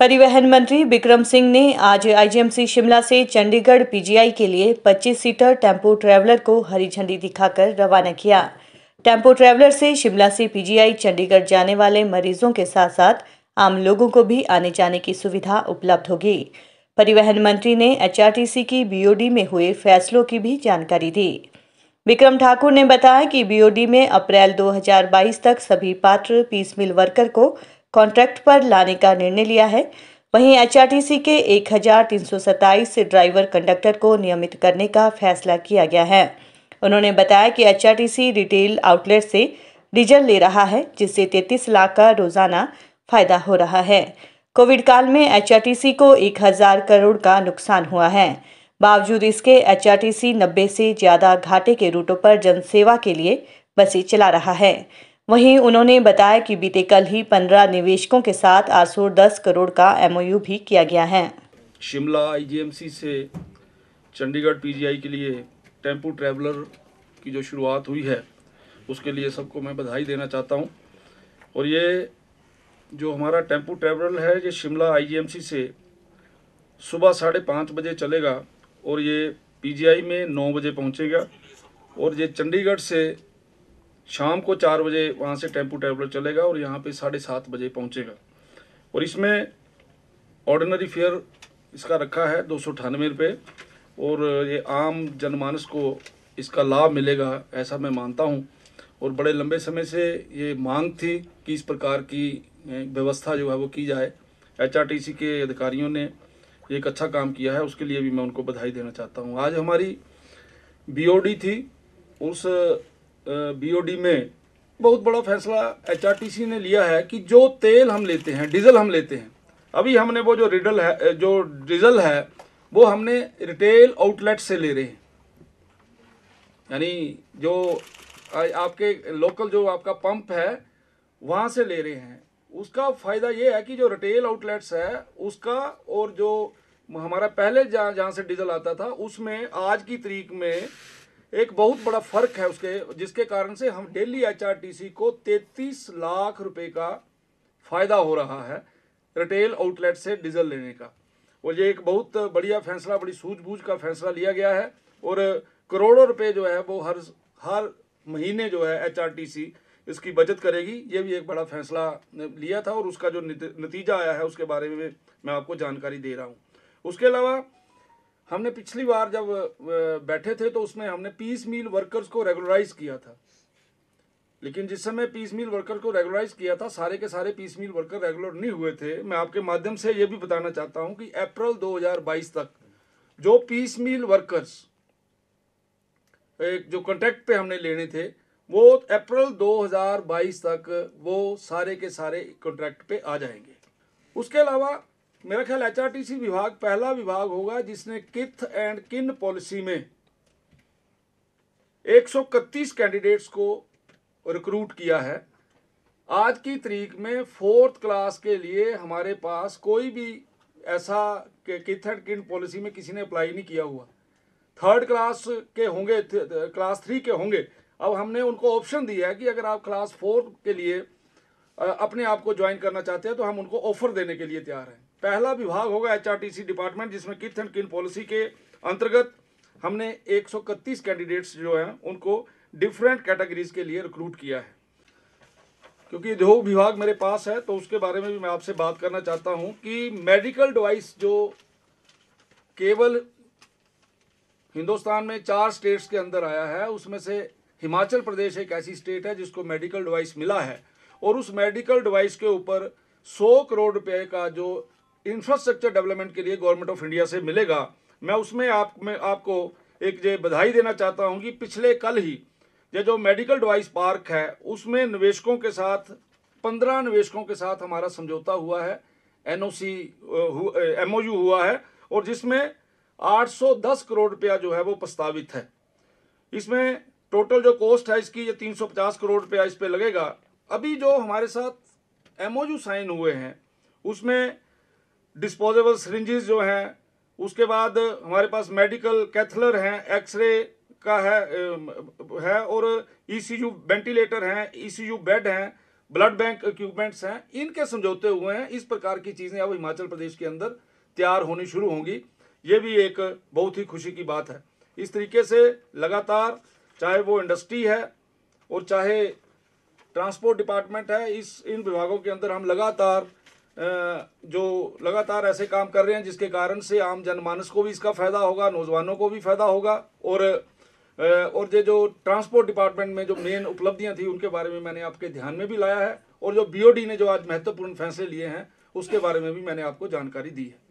परिवहन मंत्री बिक्रम सिंह ने आज आईजीएमसी शिमला से चंडीगढ़ पीजीआई के लिए 25 सीटर टेम्पो ट्रैवलर को हरी झंडी दिखाकर रवाना किया टेम्पो ट्रैवलर से शिमला से पीजीआई चंडीगढ़ जाने वाले मरीजों के साथ साथ आम लोगों को भी आने जाने की सुविधा उपलब्ध होगी परिवहन मंत्री ने एचआरटीसी की बीओडी में हुए फैसलों की भी जानकारी दी विक्रम ठाकुर ने बताया कि बीओडी में अप्रैल 2022 तक सभी पात्र पीस मिल वर्कर को कॉन्ट्रैक्ट पर लाने का निर्णय लिया है वहीं एचआरटीसी के एक ड्राइवर कंडक्टर को नियमित करने का फैसला किया गया है उन्होंने बताया कि एचआरटीसी रिटेल आउटलेट से डीजल ले रहा है जिससे 33 लाख का रोजाना फायदा हो रहा है कोविड काल में एचआरटीसी को 1000 करोड़ का नुकसान हुआ है बावजूद इसके एचआरटीसी 90 से ज़्यादा घाटे के रूटों पर जनसेवा के लिए बसें चला रहा है वहीं उन्होंने बताया कि बीते कल ही पंद्रह निवेशकों के साथ आसूर दस करोड़ का एमओयू भी किया गया है शिमला आईजीएमसी से चंडीगढ़ पीजीआई के लिए टेम्पो ट्रैवलर की जो शुरुआत हुई है उसके लिए सबको मैं बधाई देना चाहता हूँ और ये जो हमारा टेम्पो ट्रैवलर है ये शिमला आईजीएमसी से सुबह साढ़े पाँच बजे चलेगा और ये पीजीआई में नौ बजे पहुँचेगा और ये चंडीगढ़ से शाम को चार बजे वहाँ से टेम्पू ट्रेवलर चलेगा और यहाँ पे साढ़े सात बजे पहुँचेगा और इसमें ऑर्डिनरी फेयर इसका रखा है दो सौ अठानवे रुपये और ये आम जनमानस को इसका लाभ मिलेगा ऐसा मैं मानता हूँ और बड़े लंबे समय से ये मांग थी कि इस प्रकार की व्यवस्था जो है वो की जाए एचआरटीसी के अधिकारियों ने एक अच्छा काम किया है उसके लिए भी मैं उनको बधाई देना चाहता हूँ आज हमारी बीओडी थी उस बीओडी में बहुत बड़ा फैसला एचआरटीसी ने लिया है कि जो तेल हम लेते हैं डीजल हम लेते हैं अभी हमने वो जो रिडल है जो डीजल है वो हमने रिटेल आउटलेट से ले रहे हैं यानी जो आपके लोकल जो आपका पंप है वहाँ से ले रहे हैं उसका फ़ायदा ये है कि जो रिटेल आउटलेट्स है उसका और जो हमारा पहले जहाँ जहाँ से डीजल आता था उसमें आज की तरीक में एक बहुत बड़ा फर्क है उसके जिसके कारण से हम डेली सी को 33 लाख रुपए का फायदा हो रहा है रिटेल आउटलेट से डीजल लेने का और ये एक बहुत बढ़िया फैसला बड़ी सूझबूझ का फैसला लिया गया है और करोड़ों रुपए जो है वो हर हर महीने जो है सी इसकी बचत करेगी ये भी एक बड़ा फैसला लिया था और उसका जो नतीजा आया है उसके बारे में मैं आपको जानकारी दे रहा हूँ उसके अलावा हमने पिछली बार जब बैठे थे तो उसमें हमने पीस मील वर्कर्स को रेगुलराइज किया था लेकिन जिस समय पीस मील वर्कर को रेगुलराइज किया था सारे के सारे पीस मील वर्कर रेगुलर नहीं हुए थे मैं आपके माध्यम से ये भी बताना चाहता हूं कि अप्रैल 2022 तक जो पीस मील वर्कर्स एक जो कॉन्ट्रैक्ट पे हमने लेने थे वो अप्रैल 2022 तक वो सारे के सारे कॉन्ट्रैक्ट पे आ जाएंगे उसके अलावा मेरा ख्याल एच विभाग पहला विभाग होगा जिसने किथ एंड किन पॉलिसी में एक कैंडिडेट्स को रिक्रूट किया है आज की तरीक में फोर्थ क्लास के लिए हमारे पास कोई भी ऐसा किथ एंड किन पॉलिसी में किसी ने अप्लाई नहीं किया हुआ थर्ड क्लास के होंगे क्लास थ्री के होंगे अब हमने उनको ऑप्शन दिया है कि अगर आप क्लास फोर के लिए अपने आप को ज्वाइन करना चाहते हैं तो हम उनको ऑफर देने के लिए तैयार हैं पहला विभाग होगा एचआरटीसी डिपार्टमेंट जिसमें किथ एंड किन पॉलिसी के अंतर्गत हमने एक कैंडिडेट्स जो हैं उनको डिफरेंट कैटेगरीज के लिए रिक्रूट किया है क्योंकि उद्योग विभाग मेरे पास है तो उसके बारे में भी मैं आपसे बात करना चाहता हूं कि मेडिकल डिवाइस जो केवल हिंदुस्तान में चार स्टेट्स के अंदर आया है उसमें से हिमाचल प्रदेश एक ऐसी स्टेट है जिसको मेडिकल डिवाइस मिला है और उस मेडिकल डिवाइस के ऊपर सौ करोड़ रुपए का जो इंफ्रास्ट्रक्चर डेवलपमेंट के लिए गवर्नमेंट ऑफ इंडिया से मिलेगा मैं उसमें आप मैं आपको एक जो बधाई देना चाहता हूँ कि पिछले कल ही ये जो मेडिकल डिवाइस पार्क है उसमें निवेशकों के साथ पंद्रह निवेशकों के साथ हमारा समझौता हुआ है N O C M O U हुआ है और जिसमें 810 करोड़ रुपया जो है वो प्रस्तावित है इसमें टोटल जो कॉस्ट है इसकी ये 350 करोड़ रुपया इस पर लगेगा अभी जो हमारे साथ एम ओ यू साइन हुए हैं उसमें डिस्पोजेबल सरिंजेस जो हैं उसके बाद हमारे पास मेडिकल कैथलर हैं एक्सरे का है है और ईसीयू e वेंटिलेटर हैं ईसीयू e बेड हैं ब्लड बैंक इक्विपमेंट्स हैं इनके समझौते हुए हैं इस प्रकार की चीज़ें अब हिमाचल प्रदेश के अंदर तैयार होनी शुरू होंगी ये भी एक बहुत ही खुशी की बात है इस तरीके से लगातार चाहे वो इंडस्ट्री है और चाहे ट्रांसपोर्ट डिपार्टमेंट है इस इन विभागों के अंदर हम लगातार जो लगातार ऐसे काम कर रहे हैं जिसके कारण से आम जनमानस को भी इसका फ़ायदा होगा नौजवानों को भी फ़ायदा होगा और और ये जो ट्रांसपोर्ट डिपार्टमेंट में जो मेन उपलब्धियां थी उनके बारे में मैंने आपके ध्यान में भी लाया है और जो बीओडी ने जो आज महत्वपूर्ण फैसले लिए हैं उसके बारे में भी मैंने आपको जानकारी दी है